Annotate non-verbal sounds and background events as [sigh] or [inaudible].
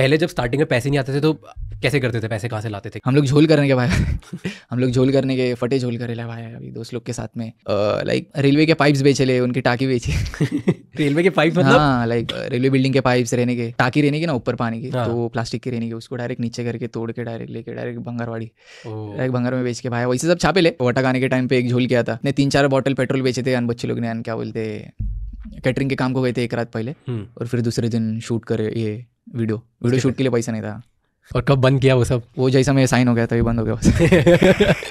पहले जब स्टार्टिंग में पैसे नहीं आते थे तो कैसे करते थे पैसे कहाँ से लाते थे हम लोग झोल करने के भाई हम लोग झोल करने के फटे झोल कर भाई अभी दोस्त लोग के साथ में लाइक रेलवे के पाइप्स बेचे ले उनकी टाकी बेची रेलवे [laughs] के पाइप मतलब हाँ लाइक रेलवे बिल्डिंग के पाइप्स रहने के टाकी रहने के ना ऊपर पानी की हाँ। तो प्लास्टिक की रहने की उसको डायरेक्ट नीचे करके तोड़ के डायरेक्ट लेके डायरेक्ट भंगारवाड़ी डायरेक्ट भंगार में बेच के भाई वैसे सब छापे ले वोटा खाने के टाइम पे एक झोल किया था ने तीन चार बॉटल पेट्रोल बेचे थे अन बच्चे लोग ने क्या बोलते कैटरिंग के काम को गए थे एक रात पहले हम्म। और फिर दूसरे दिन शूट करे ये वीडियो वीडियो शूट के लिए पैसा नहीं था और कब बंद किया वो सब वो जैसा मेरे साइन हो गया तभी बंद हो गया [laughs]